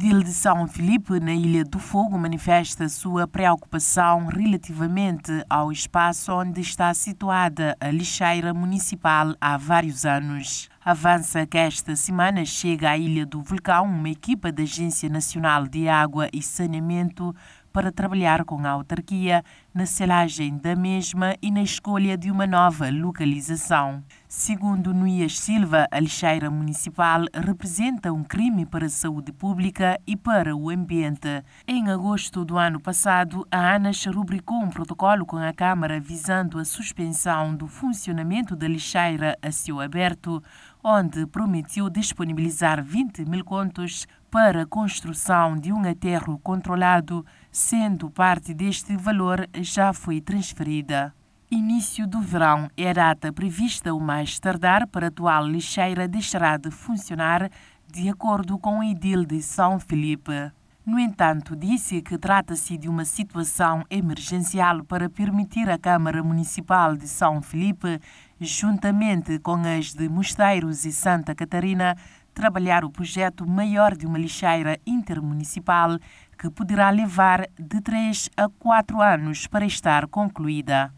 Edil de São Filipe, na Ilha do Fogo, manifesta sua preocupação relativamente ao espaço onde está situada a lixeira municipal há vários anos. Avança que esta semana chega à Ilha do Vulcão uma equipa da Agência Nacional de Água e Saneamento para trabalhar com a autarquia na selagem da mesma e na escolha de uma nova localização. Segundo Nuias Silva, a lixeira municipal representa um crime para a saúde pública e para o ambiente. Em agosto do ano passado, a ANAS rubricou um protocolo com a Câmara visando a suspensão do funcionamento da lixeira a seu aberto, onde prometeu disponibilizar 20 mil contos para a construção de um aterro controlado, sendo parte deste valor já foi transferida. Início do verão é a data prevista o mais tardar para a atual lixeira deixará de funcionar, de acordo com o edil de São Felipe. No entanto, disse que trata-se de uma situação emergencial para permitir à Câmara Municipal de São Felipe, juntamente com as de Mosteiros e Santa Catarina, trabalhar o projeto maior de uma lixeira intermunicipal que poderá levar de três a quatro anos para estar concluída.